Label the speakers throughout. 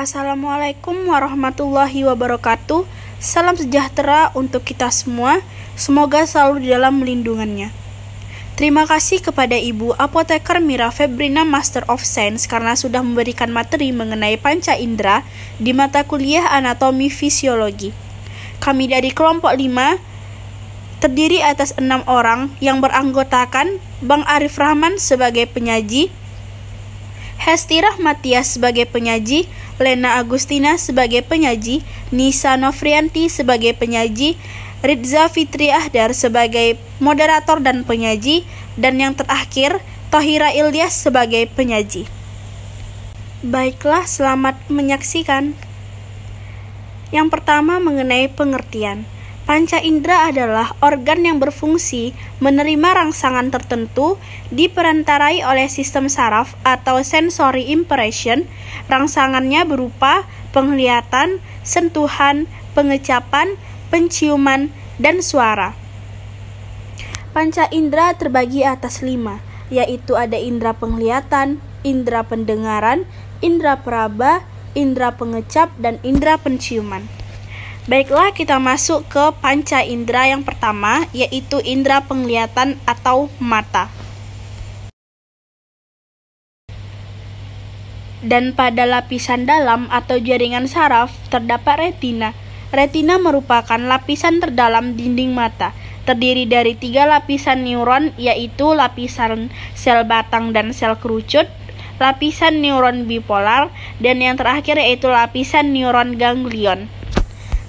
Speaker 1: Assalamualaikum warahmatullahi wabarakatuh. Salam sejahtera untuk kita semua. Semoga selalu di dalam lindungannya. Terima kasih kepada Ibu Apoteker Mira Febrina Master of Science karena sudah memberikan materi mengenai panca indera di mata kuliah anatomi fisiologi. Kami dari kelompok 5 terdiri atas enam orang yang beranggotakan Bang Arif Rahman sebagai penyaji, Hestirah Matias sebagai penyaji, Lena Agustina sebagai penyaji, Nisa Novrianti sebagai penyaji, Ridza Fitri Ahdar sebagai moderator dan penyaji, dan yang terakhir Tohira Ilyas sebagai penyaji. Baiklah, selamat menyaksikan. Yang pertama mengenai pengertian. Panca indera adalah organ yang berfungsi menerima rangsangan tertentu diperantarai oleh sistem saraf atau sensory impression. Rangsangannya berupa penglihatan, sentuhan, pengecapan, penciuman, dan suara. Panca indera terbagi atas lima, yaitu ada indera penglihatan, indera pendengaran, indera peraba, indera pengecap, dan indera penciuman. Baiklah, kita masuk ke panca indera yang pertama, yaitu indera penglihatan atau mata. Dan pada lapisan dalam atau jaringan saraf terdapat retina. Retina merupakan lapisan terdalam dinding mata, terdiri dari tiga lapisan neuron, yaitu lapisan sel batang dan sel kerucut, lapisan neuron bipolar, dan yang terakhir yaitu lapisan neuron ganglion.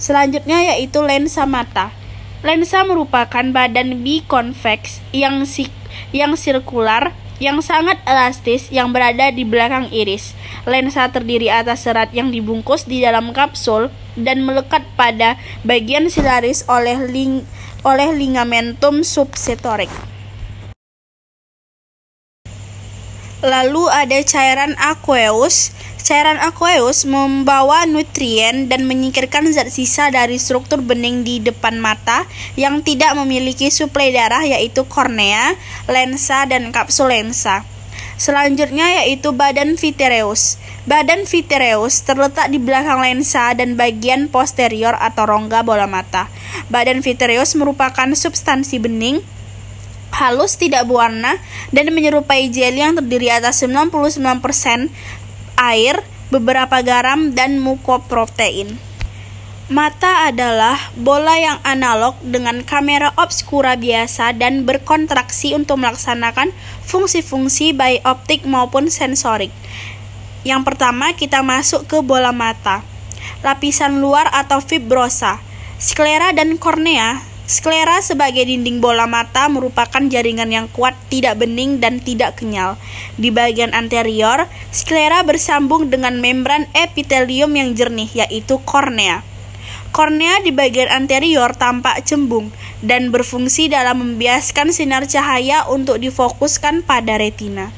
Speaker 1: Selanjutnya yaitu lensa mata. Lensa merupakan badan biconvex yang sik yang sirkular yang sangat elastis yang berada di belakang iris. Lensa terdiri atas serat yang dibungkus di dalam kapsul dan melekat pada bagian silaris oleh ling oleh ligamentum subsetorik. Lalu ada cairan aqueous Cairan aqueous membawa nutrien dan menyingkirkan zat sisa dari struktur bening di depan mata yang tidak memiliki suplai darah yaitu kornea, lensa, dan kapsul lensa. Selanjutnya yaitu badan vitreous. Badan vitreous terletak di belakang lensa dan bagian posterior atau rongga bola mata. Badan vitreous merupakan substansi bening halus tidak berwarna dan menyerupai jeli yang terdiri atas 99% air, beberapa garam, dan mukoprotein. Mata adalah bola yang analog dengan kamera obskura biasa dan berkontraksi untuk melaksanakan fungsi-fungsi baik optik maupun sensorik. Yang pertama, kita masuk ke bola mata. Lapisan luar atau fibrosa, sklera dan kornea Sklera sebagai dinding bola mata merupakan jaringan yang kuat, tidak bening, dan tidak kenyal. Di bagian anterior, sklera bersambung dengan membran epitelium yang jernih, yaitu kornea. Kornea di bagian anterior tampak cembung dan berfungsi dalam membiaskan sinar cahaya untuk difokuskan pada retina.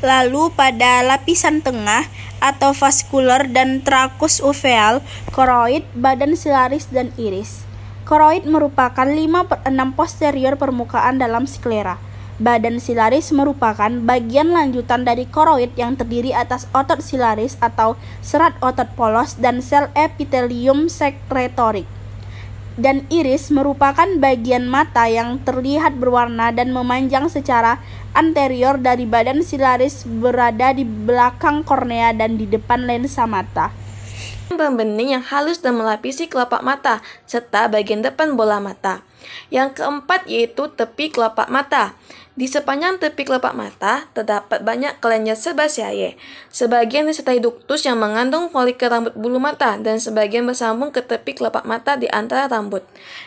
Speaker 1: Lalu pada lapisan tengah atau vaskular dan trakus uveal, koroid, badan silaris dan iris. Koroid merupakan 5 per 6 posterior permukaan dalam sklera. Badan silaris merupakan bagian lanjutan dari koroid yang terdiri atas otot silaris atau serat otot polos dan sel epitelium sekretorik dan iris merupakan bagian mata yang terlihat berwarna dan memanjang secara anterior dari badan silaris berada di belakang kornea dan di depan lensa mata pembening yang halus dan melapisi kelopak mata, serta
Speaker 2: bagian depan bola mata. Yang keempat yaitu tepi kelopak mata. Di sepanjang tepi kelopak mata terdapat banyak kelenjar sebaceae. Sebagian disertai duktus yang mengandung folikel rambut bulu mata dan sebagian bersambung ke tepi kelopak mata di antara rambut.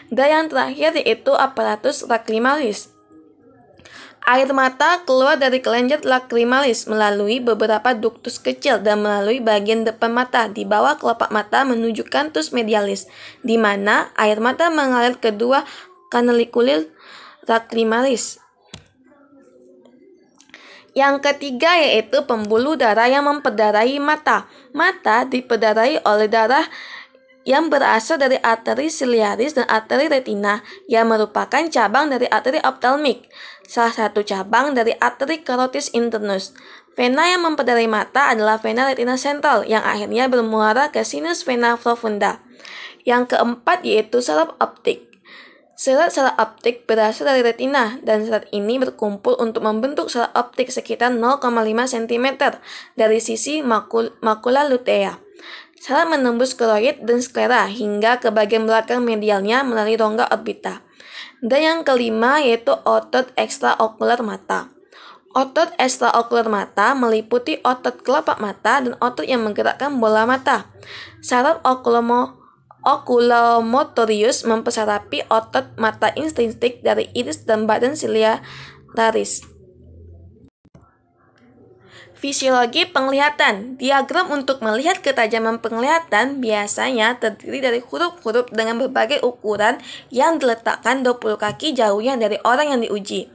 Speaker 2: Dan yang terakhir yaitu aparatus raklimalis. Air mata keluar dari kelenjar lakrimalis melalui beberapa duktus kecil dan melalui bagian depan mata di bawah kelopak mata menuju kantus medialis, di mana air mata mengalir kedua kanalikulil lakrimalis. Yang ketiga yaitu pembuluh darah yang memperdarai mata. Mata diperdarai oleh darah yang berasal dari arteri siliaris dan arteri retina yang merupakan cabang dari arteri optalmik salah satu cabang dari arteri karotis internus. Vena yang mempedari mata adalah vena retina central, yang akhirnya bermuara ke sinus vena profunda. Yang keempat yaitu saraf optik. Serat serat optik berasal dari retina dan serat ini berkumpul untuk membentuk serat optik sekitar 0,5 cm dari sisi makul makula lutea. Serat menembus keroid dan sklera hingga ke bagian belakang medialnya melalui rongga orbita. Dan yang kelima yaitu otot ekstraokuler mata. Otot ekstraokuler mata meliputi otot kelopak mata dan otot yang menggerakkan bola mata. Saraf okulomo Oculomotorius mempersarapi otot mata instinktif dari iris dan badan taris. Fisiologi penglihatan. Diagram untuk melihat ketajaman penglihatan biasanya terdiri dari huruf-huruf dengan berbagai ukuran yang diletakkan 20 kaki jauhnya dari orang yang diuji.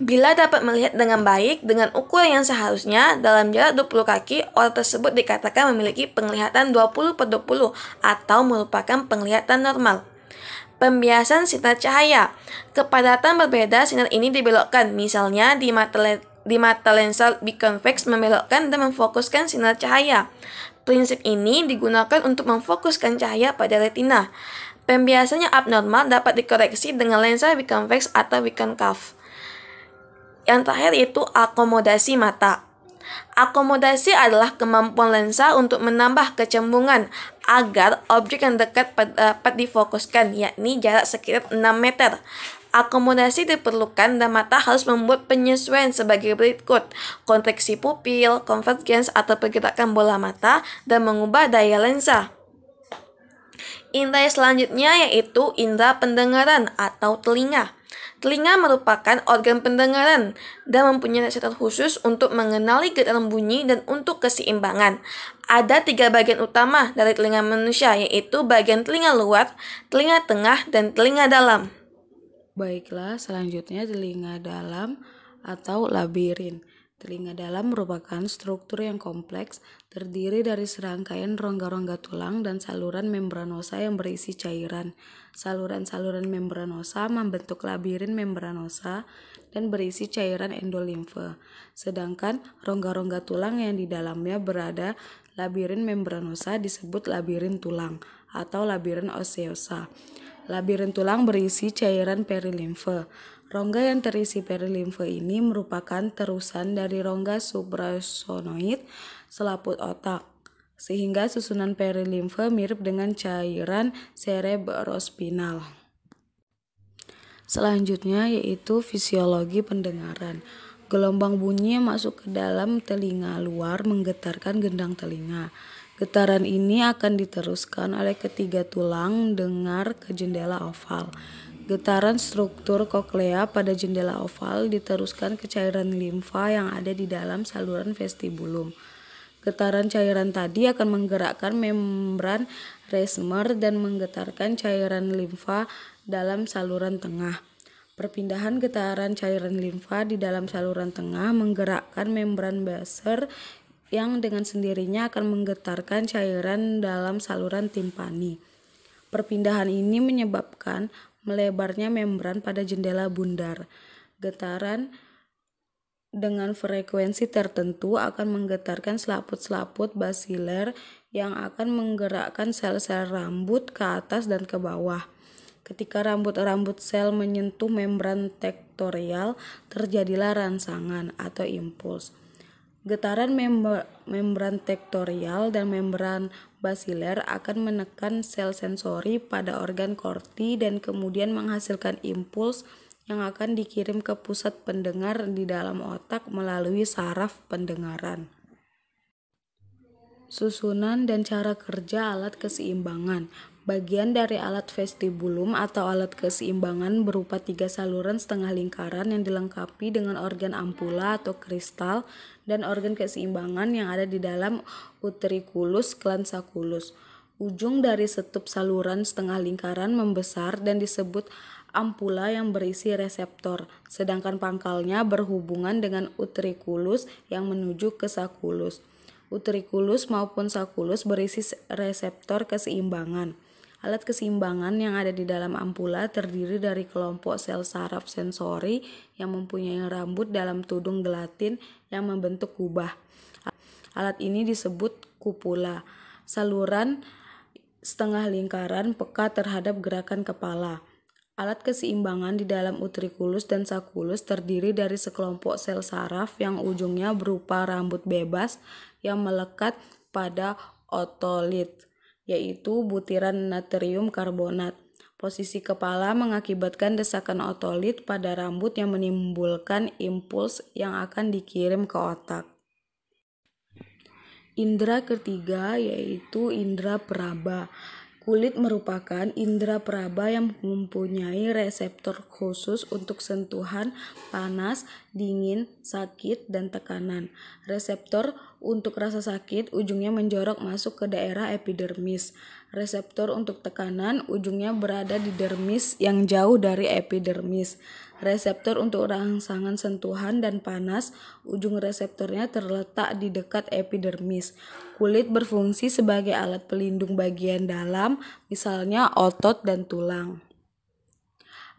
Speaker 2: Bila dapat melihat dengan baik dengan ukuran yang seharusnya dalam jarak 20 kaki, orang tersebut dikatakan memiliki penglihatan 20 per 20 atau merupakan penglihatan normal pembiasan sinar cahaya. Kepadatan berbeda sinar ini dibelokkan, misalnya di mata di mata lensa biconvex membelokkan dan memfokuskan sinar cahaya. Prinsip ini digunakan untuk memfokuskan cahaya pada retina. Pembiasannya abnormal dapat dikoreksi dengan lensa biconvex atau biconcave. Yang terakhir itu akomodasi mata. Akomodasi adalah kemampuan lensa untuk menambah kecembungan agar objek yang dekat eh, dapat difokuskan, yakni jarak sekitar 6 meter. Akomodasi diperlukan dan mata harus membuat penyesuaian sebagai berikut, kontraksi pupil, konvergens atau pergerakan bola mata, dan mengubah daya lensa. Indra selanjutnya yaitu indra pendengaran atau telinga. Telinga merupakan organ pendengaran dan mempunyai reseptor khusus untuk mengenali getaran bunyi dan untuk keseimbangan. Ada tiga bagian utama dari telinga manusia, yaitu bagian telinga luar, telinga
Speaker 3: tengah, dan telinga dalam. Baiklah, selanjutnya telinga dalam atau labirin. Telinga dalam merupakan struktur yang kompleks, terdiri dari serangkaian rongga-rongga tulang dan saluran membranosa yang berisi cairan. Saluran-saluran membranosa membentuk labirin membranosa dan berisi cairan endolimfe. Sedangkan rongga-rongga tulang yang di dalamnya berada labirin membranosa disebut labirin tulang atau labirin oseosa. Labirin tulang berisi cairan perilimfe. Rongga yang terisi perilimfe ini merupakan terusan dari rongga suprasonoid selaput otak. Sehingga susunan perilimfe mirip dengan cairan cerebrospinal. Selanjutnya yaitu fisiologi pendengaran. Gelombang bunyi yang masuk ke dalam telinga luar menggetarkan gendang telinga. Getaran ini akan diteruskan oleh ketiga tulang dengar ke jendela oval. Getaran struktur koklea pada jendela oval diteruskan ke cairan limfa yang ada di dalam saluran vestibulum. Getaran cairan tadi akan menggerakkan membran resmer dan menggetarkan cairan limfa dalam saluran tengah. Perpindahan getaran cairan limfa di dalam saluran tengah menggerakkan membran baser yang dengan sendirinya akan menggetarkan cairan dalam saluran timpani. Perpindahan ini menyebabkan melebarnya membran pada jendela bundar. Getaran dengan frekuensi tertentu akan menggetarkan selaput-selaput basiler yang akan menggerakkan sel-sel rambut ke atas dan ke bawah. Ketika rambut-rambut sel menyentuh membran tektorial, terjadilah ransangan atau impuls. Getaran membran tektorial dan membran basiler akan menekan sel sensori pada organ korti dan kemudian menghasilkan impuls yang akan dikirim ke pusat pendengar di dalam otak melalui saraf pendengaran. Susunan dan cara kerja alat keseimbangan. Bagian dari alat vestibulum atau alat keseimbangan berupa tiga saluran setengah lingkaran yang dilengkapi dengan organ ampula atau kristal dan organ keseimbangan yang ada di dalam utriculus klansakulus. Ujung dari setup saluran setengah lingkaran membesar dan disebut ampula yang berisi reseptor, sedangkan pangkalnya berhubungan dengan utriculus yang menuju ke sakulus. Utriculus maupun sakulus berisi reseptor keseimbangan. Alat keseimbangan yang ada di dalam ampula terdiri dari kelompok sel saraf sensori yang mempunyai rambut dalam tudung gelatin yang membentuk kubah. Alat ini disebut kupula. Saluran setengah lingkaran peka terhadap gerakan kepala. Alat keseimbangan di dalam utriculus dan sakulus terdiri dari sekelompok sel saraf yang ujungnya berupa rambut bebas yang melekat pada otolit yaitu butiran natrium karbonat. Posisi kepala mengakibatkan desakan otolit pada rambut yang menimbulkan impuls yang akan dikirim ke otak. Indra ketiga yaitu indra peraba. Kulit merupakan indera peraba yang mempunyai reseptor khusus untuk sentuhan, panas, dingin, sakit, dan tekanan. Reseptor untuk rasa sakit ujungnya menjorok masuk ke daerah epidermis. Reseptor untuk tekanan ujungnya berada di dermis yang jauh dari epidermis reseptor untuk rangsangan sentuhan dan panas. Ujung reseptornya terletak di dekat epidermis. Kulit berfungsi sebagai alat pelindung bagian dalam, misalnya otot dan tulang.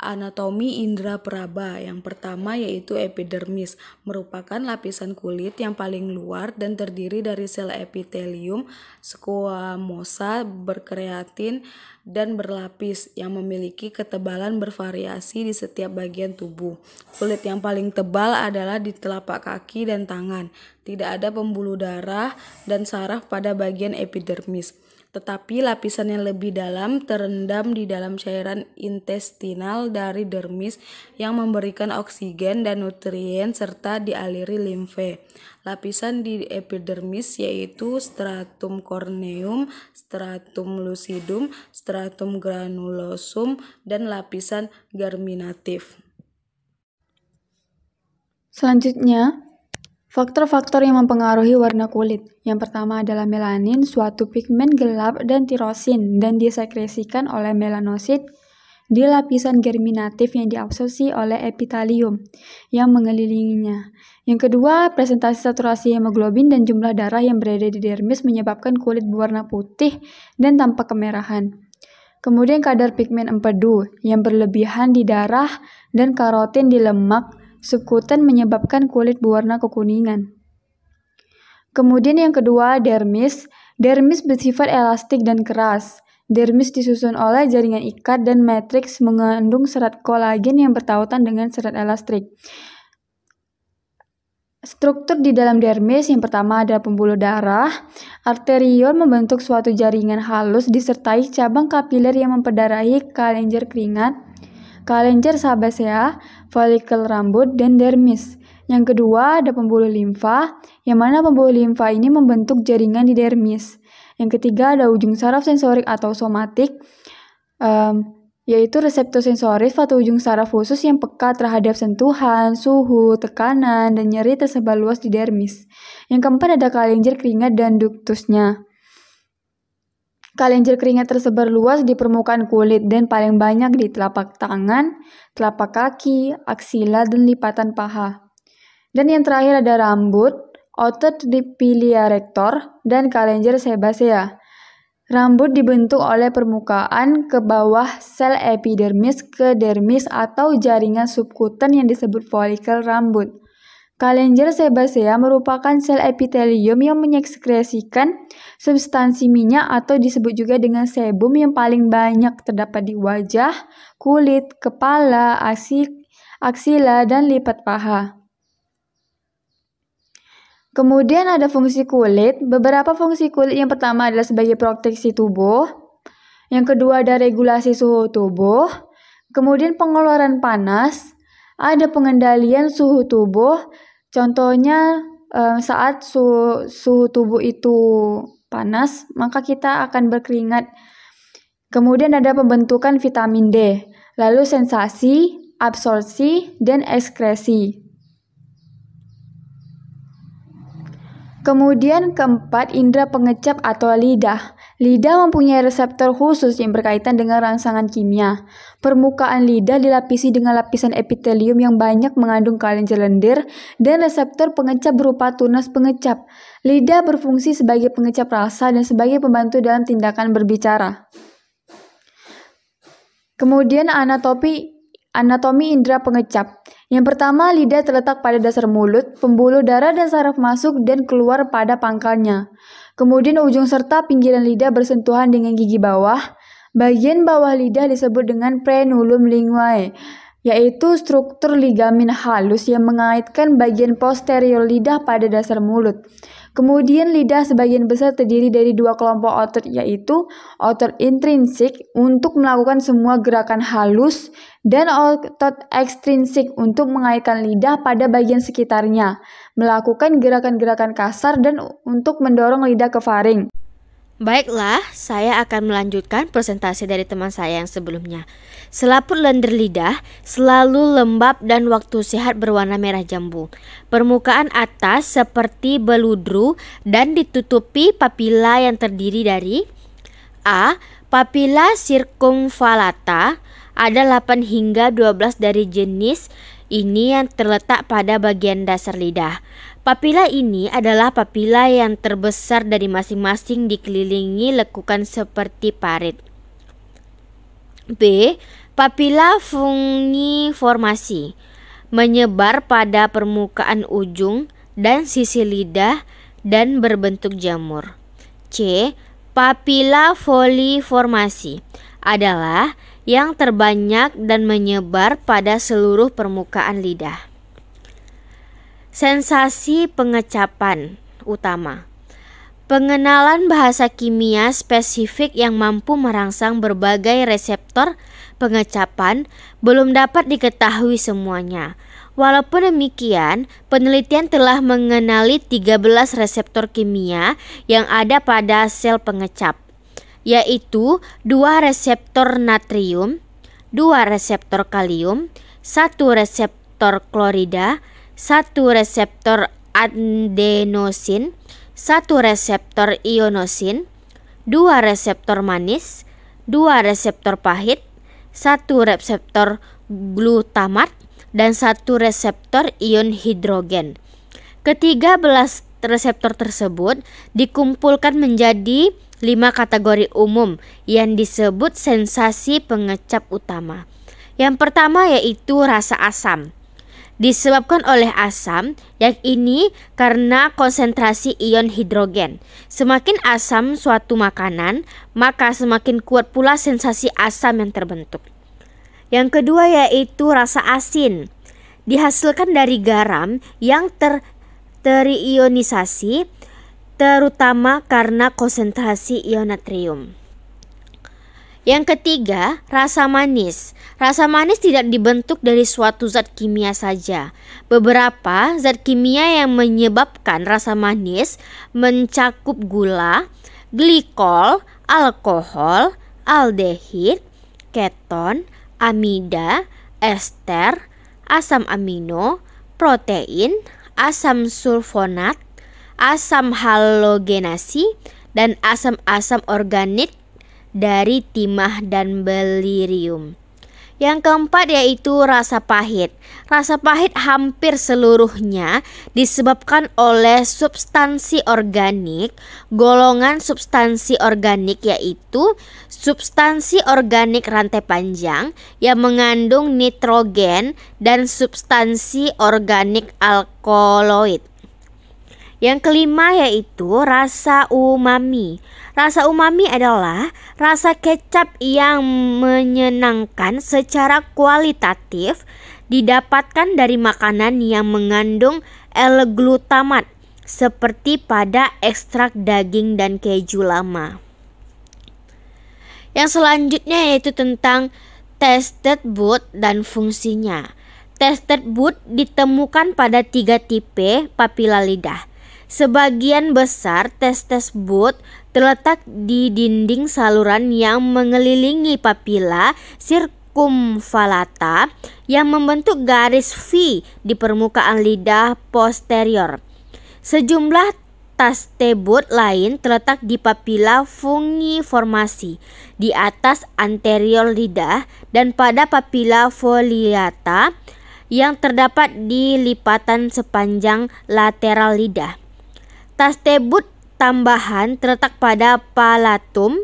Speaker 3: Anatomi indera peraba yang pertama yaitu epidermis, merupakan lapisan kulit yang paling luar dan terdiri dari sel epitelium, squamosa, berkreatin, dan berlapis yang memiliki ketebalan bervariasi di setiap bagian tubuh. Kulit yang paling tebal adalah di telapak kaki dan tangan. Tidak ada pembuluh darah dan saraf pada bagian epidermis tetapi lapisan yang lebih dalam terendam di dalam cairan intestinal dari dermis yang memberikan oksigen dan nutrien serta dialiri limfe. Lapisan di epidermis yaitu stratum corneum, stratum lucidum, stratum granulosum, dan lapisan germinatif.
Speaker 4: Selanjutnya, Faktor-faktor yang mempengaruhi warna kulit. Yang pertama adalah melanin, suatu pigmen gelap dan tirosin dan disekresikan oleh melanosit di lapisan germinatif yang diabsorpsi oleh epitalium yang mengelilinginya. Yang kedua, presentasi saturasi hemoglobin dan jumlah darah yang berada di dermis menyebabkan kulit berwarna putih dan tampak kemerahan. Kemudian kadar pigmen empedu yang berlebihan di darah dan karotin di lemak Subkutan menyebabkan kulit berwarna kekuningan. Kemudian yang kedua, dermis. Dermis bersifat elastik dan keras. Dermis disusun oleh jaringan ikat dan matriks mengandung serat kolagen yang bertautan dengan serat elastik. Struktur di dalam dermis yang pertama ada pembuluh darah, arteriol membentuk suatu jaringan halus disertai cabang kapiler yang memperdarahi kalenjer keringat, kalenjer sabasea, folikel rambut, dan dermis. Yang kedua, ada pembuluh limfa, yang mana pembuluh limfa ini membentuk jaringan di dermis. Yang ketiga, ada ujung saraf sensorik atau somatik, um, yaitu reseptor sensoris atau ujung saraf khusus yang peka terhadap sentuhan, suhu, tekanan, dan nyeri tersebar luas di dermis. Yang keempat, ada kelenjar keringat dan duktusnya. Kalender keringat tersebar luas di permukaan kulit dan paling banyak di telapak tangan, telapak kaki, aksila, dan lipatan paha. Dan yang terakhir ada rambut, otot di pilia rektor, dan kalender sebasea. Rambut dibentuk oleh permukaan ke bawah sel epidermis ke dermis atau jaringan subkutan yang disebut folikel rambut. Kalender sebasea merupakan sel epitelium yang menyekskresikan substansi minyak atau disebut juga dengan sebum yang paling banyak terdapat di wajah, kulit, kepala, aksi, aksila, dan lipat paha. Kemudian ada fungsi kulit. Beberapa fungsi kulit yang pertama adalah sebagai proteksi tubuh. Yang kedua ada regulasi suhu tubuh. Kemudian pengeluaran panas. Ada pengendalian suhu tubuh. Contohnya eh, saat suhu, suhu tubuh itu panas, maka kita akan berkeringat. Kemudian ada pembentukan vitamin D, lalu sensasi, absorpsi, dan ekskresi. Kemudian keempat, indera pengecap atau lidah. Lidah mempunyai reseptor khusus yang berkaitan dengan rangsangan kimia. Permukaan lidah dilapisi dengan lapisan epitelium yang banyak mengandung kalian jelendir dan reseptor pengecap berupa tunas pengecap. Lidah berfungsi sebagai pengecap rasa dan sebagai pembantu dalam tindakan berbicara. Kemudian anatomi Anatomi indera pengecap. Yang pertama, lidah terletak pada dasar mulut, pembuluh darah dan saraf masuk dan keluar pada pangkalnya. Kemudian ujung serta pinggiran lidah bersentuhan dengan gigi bawah. Bagian bawah lidah disebut dengan prenulum linguae, yaitu struktur ligamen halus yang mengaitkan bagian posterior lidah pada dasar mulut. Kemudian lidah sebagian besar terdiri dari dua kelompok otot yaitu otot intrinsik untuk melakukan semua gerakan halus dan otot ekstrinsik untuk mengaitkan lidah pada bagian sekitarnya, melakukan gerakan-gerakan kasar dan untuk mendorong lidah ke faring.
Speaker 5: Baiklah, saya akan melanjutkan presentasi dari teman saya yang sebelumnya. Selaput lendir lidah selalu lembab dan waktu sehat berwarna merah jambu. Permukaan atas seperti beludru dan ditutupi papila yang terdiri dari A. Papila circumfalata ada 8 hingga 12 dari jenis ini yang terletak pada bagian dasar lidah. Papila ini adalah papila yang terbesar dari masing-masing dikelilingi lekukan seperti parit. B. Papila formasi menyebar pada permukaan ujung dan sisi lidah dan berbentuk jamur. C. Papila foliformasi adalah yang terbanyak dan menyebar pada seluruh permukaan lidah. Sensasi pengecapan utama. Pengenalan bahasa kimia spesifik yang mampu merangsang berbagai reseptor pengecapan belum dapat diketahui semuanya. Walaupun demikian, penelitian telah mengenali 13 reseptor kimia yang ada pada sel pengecap yaitu dua reseptor natrium, dua reseptor kalium, satu reseptor klorida, satu reseptor adenosin, satu reseptor ionosin, dua reseptor manis, dua reseptor pahit, satu reseptor glutamat, dan satu reseptor ion hidrogen. Ketiga belas reseptor tersebut dikumpulkan menjadi lima kategori umum yang disebut sensasi pengecap utama. Yang pertama yaitu rasa asam. Disebabkan oleh asam, yang ini karena konsentrasi ion hidrogen. Semakin asam suatu makanan, maka semakin kuat pula sensasi asam yang terbentuk. Yang kedua yaitu rasa asin. Dihasilkan dari garam yang ter terionisasi terutama karena konsentrasi ion natrium. Yang ketiga, rasa manis. Rasa manis tidak dibentuk dari suatu zat kimia saja. Beberapa zat kimia yang menyebabkan rasa manis mencakup gula, glikol, alkohol, aldehid, keton, amida, ester, asam amino, protein, asam sulfonat, asam halogenasi dan asam-asam organik dari timah dan belirium. Yang keempat yaitu rasa pahit. Rasa pahit hampir seluruhnya disebabkan oleh substansi organik. Golongan substansi organik yaitu substansi organik rantai panjang yang mengandung nitrogen dan substansi organik alkaloid. Yang kelima yaitu rasa umami. Rasa umami adalah rasa kecap yang menyenangkan secara kualitatif didapatkan dari makanan yang mengandung L-glutamat seperti pada ekstrak daging dan keju lama. Yang selanjutnya yaitu tentang tested boot dan fungsinya. Tested boot ditemukan pada tiga tipe papila lidah Sebagian besar tes-tes boot terletak di dinding saluran yang mengelilingi papila circumvallata yang membentuk garis V di permukaan lidah posterior. Sejumlah tas lain terletak di papila fungiformasi di atas anterior lidah dan pada papila foliata yang terdapat di lipatan sepanjang lateral lidah tebut tambahan terletak pada palatum,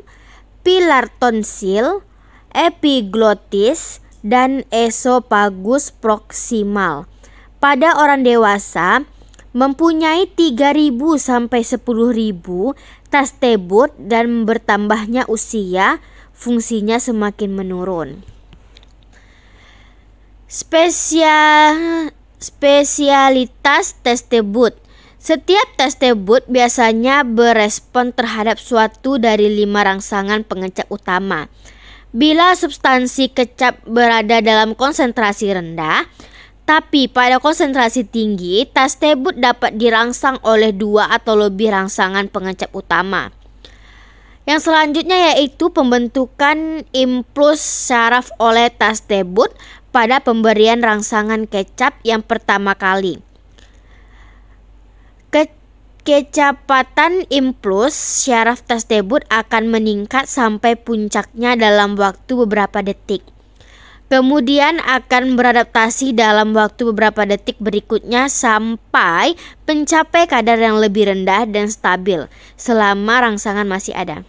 Speaker 5: pilar tonsil, epiglotis, dan esopagus proksimal. Pada orang dewasa, mempunyai 3.000 sampai 10.000 tas tebut dan bertambahnya usia, fungsinya semakin menurun. Spesial, spesialitas tes tebut setiap tes tersebut biasanya berespon terhadap suatu dari lima rangsangan pengecap utama. Bila substansi kecap berada dalam konsentrasi rendah, tapi pada konsentrasi tinggi, tas tebut dapat dirangsang oleh dua atau lebih rangsangan pengecap utama. Yang selanjutnya yaitu pembentukan impuls saraf oleh tas tebut pada pemberian rangsangan kecap yang pertama kali. Ke kecepatan impuls syaraf tersebut akan meningkat sampai puncaknya dalam waktu beberapa detik. Kemudian akan beradaptasi dalam waktu beberapa detik berikutnya sampai mencapai kadar yang lebih rendah dan stabil selama rangsangan masih ada.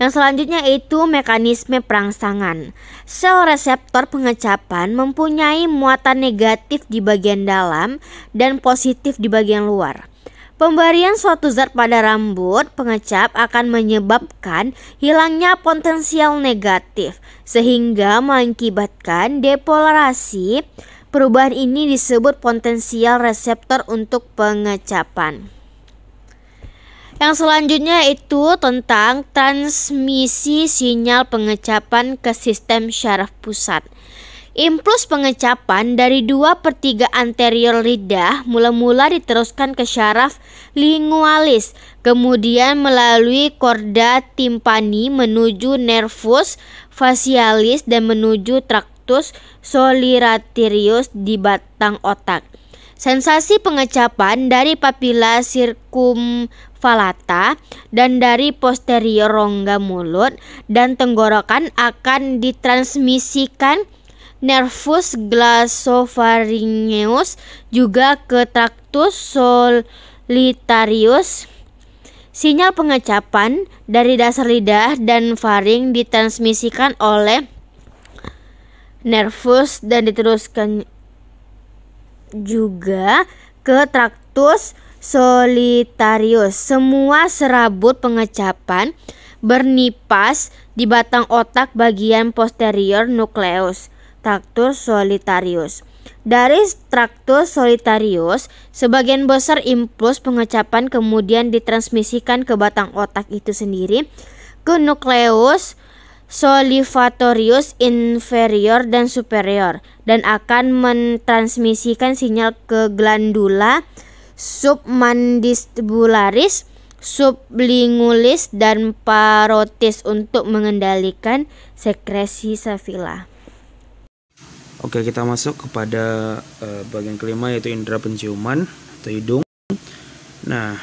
Speaker 5: Yang selanjutnya itu mekanisme perangsangan. Sel reseptor pengecapan mempunyai muatan negatif di bagian dalam dan positif di bagian luar. Pemberian suatu zat pada rambut pengecap akan menyebabkan hilangnya potensial negatif sehingga mengakibatkan depolarasi. Perubahan ini disebut potensial reseptor untuk pengecapan. Yang selanjutnya itu tentang transmisi sinyal pengecapan ke sistem syaraf pusat. Impuls pengecapan dari 2 per 3 anterior lidah mula-mula diteruskan ke syaraf lingualis, kemudian melalui korda timpani menuju nervus facialis dan menuju traktus solitarius di batang otak. Sensasi pengecapan dari papila circum falata dan dari posterior rongga mulut dan tenggorokan akan ditransmisikan nervus glasofaringeus juga ke traktus solitarius. Sinyal pengecapan dari dasar lidah dan faring ditransmisikan oleh nervus dan diteruskan juga ke tractus solitarius. Semua serabut pengecapan bernipas di batang otak bagian posterior nukleus, traktur solitarius. Dari traktur solitarius, sebagian besar impuls pengecapan kemudian ditransmisikan ke batang otak itu sendiri, ke nukleus solivatorius inferior dan superior, dan akan mentransmisikan sinyal ke glandula submandibularis, sublingualis dan parotis untuk mengendalikan sekresi safila.
Speaker 6: Oke, kita masuk kepada uh, bagian kelima yaitu indera penciuman atau hidung. Nah,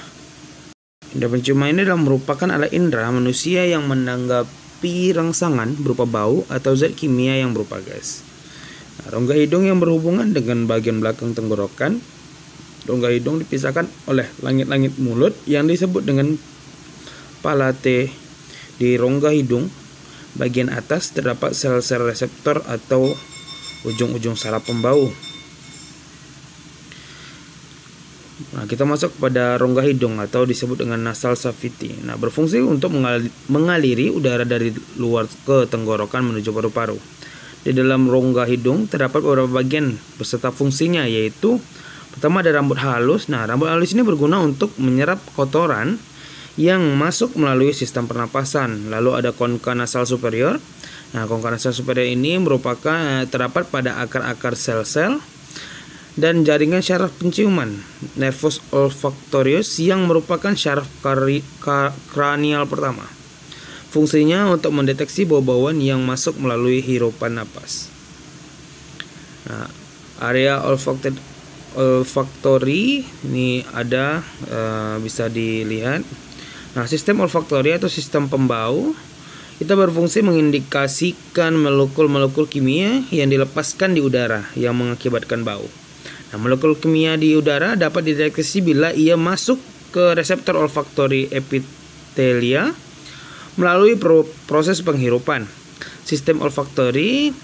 Speaker 6: indera penciuman ini adalah merupakan alat indera manusia yang menanggapi rangsangan berupa bau atau zat kimia yang berupa gas. Nah, rongga hidung yang berhubungan dengan bagian belakang tenggorokan Rongga hidung dipisahkan oleh langit-langit mulut yang disebut dengan palate. Di rongga hidung bagian atas terdapat sel-sel reseptor atau ujung-ujung saraf pembau. Nah, kita masuk pada rongga hidung atau disebut dengan nasal safiti. Nah, berfungsi untuk mengaliri udara dari luar ke tenggorokan menuju paru-paru. Di dalam rongga hidung terdapat beberapa bagian beserta fungsinya yaitu Pertama ada rambut halus. Nah, rambut halus ini berguna untuk menyerap kotoran yang masuk melalui sistem pernapasan. Lalu ada konka nasal superior. Nah, konka nasal superior ini merupakan eh, terdapat pada akar-akar sel-sel dan jaringan syaraf penciuman nervus olfactorius yang merupakan syaraf kranial pertama. Fungsinya untuk mendeteksi bau-bauan yang masuk melalui hirupan napas. Nah, area olfactorius Eh, all ini ada uh, bisa dilihat nah sistem olfactory atau sistem pembau kita berfungsi mengindikasikan molekul-molekul kimia yang dilepaskan di udara yang mengakibatkan bau nah molekul kimia di udara dapat dideteksi bila ia masuk ke reseptor olfactory epithelia melalui proses penghirupan sistem olfactory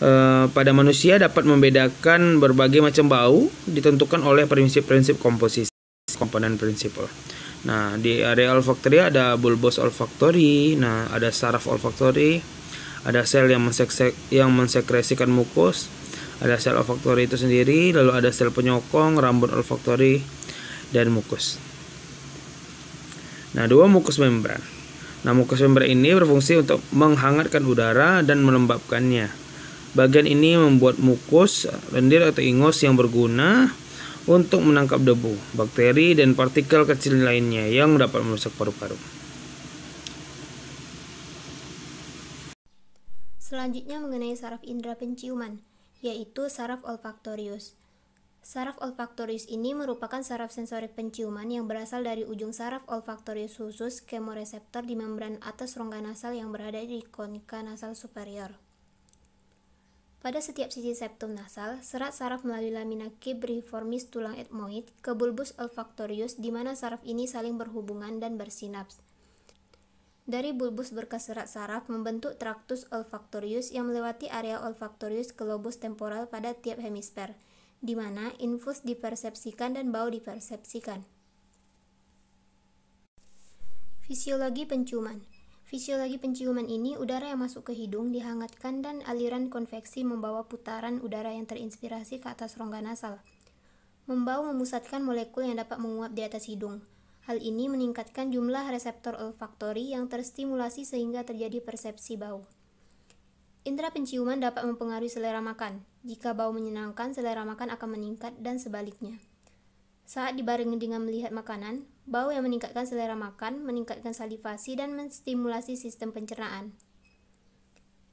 Speaker 6: Eh, pada manusia dapat membedakan berbagai macam bau ditentukan oleh prinsip-prinsip komposisi komponen prinsip. Nah, di area olfaktori ada bulbos olfaktori, nah ada saraf olfaktori, ada sel yang mensek yang mensekresikan mukus, ada sel olfaktori itu sendiri, lalu ada sel penyokong, rambut olfaktori dan mukus. Nah, dua mukus membran. Nah, mukus membran ini berfungsi untuk menghangatkan udara dan melembabkannya. Bagian ini membuat mukus, lendir atau ingus yang berguna untuk menangkap debu, bakteri, dan partikel kecil lainnya yang dapat merusak paru-paru.
Speaker 7: Selanjutnya mengenai saraf indera penciuman, yaitu saraf olfaktorius. Saraf olfaktorius ini merupakan saraf sensorik penciuman yang berasal dari ujung saraf olfaktorius khusus kemoreseptor di membran atas rongga nasal yang berada di konka nasal superior. Pada setiap sisi septum nasal, serat saraf melalui lamina kibriformis tulang etmoid ke bulbus olfactorius di mana saraf ini saling berhubungan dan bersinaps. Dari bulbus berkas serat saraf membentuk traktus olfactorius yang melewati area olfactorius ke lobus temporal pada tiap hemisfer, di mana infus dipersepsikan dan bau dipersepsikan. Fisiologi penciuman Fisiologi penciuman ini, udara yang masuk ke hidung dihangatkan dan aliran konveksi membawa putaran udara yang terinspirasi ke atas rongga nasal, membawa memusatkan molekul yang dapat menguap di atas hidung. Hal ini meningkatkan jumlah reseptor olfaktori yang terstimulasi sehingga terjadi persepsi bau. Indra penciuman dapat mempengaruhi selera makan. Jika bau menyenangkan, selera makan akan meningkat dan sebaliknya. Saat dibarengi dengan melihat makanan, bau yang meningkatkan selera makan, meningkatkan salivasi, dan menstimulasi sistem pencernaan.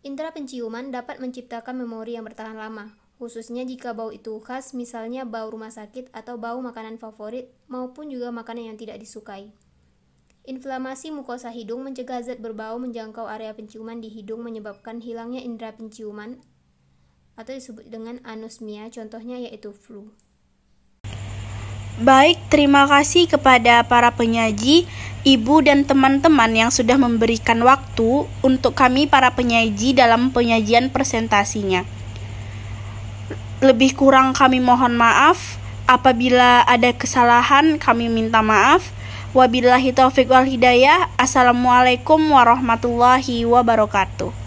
Speaker 7: Indra penciuman dapat menciptakan memori yang bertahan lama, khususnya jika bau itu khas, misalnya bau rumah sakit atau bau makanan favorit, maupun juga makanan yang tidak disukai. Inflamasi mukosa hidung mencegah zat berbau menjangkau area penciuman di hidung menyebabkan hilangnya indera penciuman atau disebut dengan anosmia, contohnya yaitu flu.
Speaker 1: Baik, terima kasih kepada para penyaji, ibu dan teman-teman yang sudah memberikan waktu untuk kami para penyaji dalam penyajian presentasinya. Lebih kurang kami mohon maaf, apabila ada kesalahan kami minta maaf. Wabillahi taufiq wal hidayah.
Speaker 7: Assalamualaikum warahmatullahi wabarakatuh.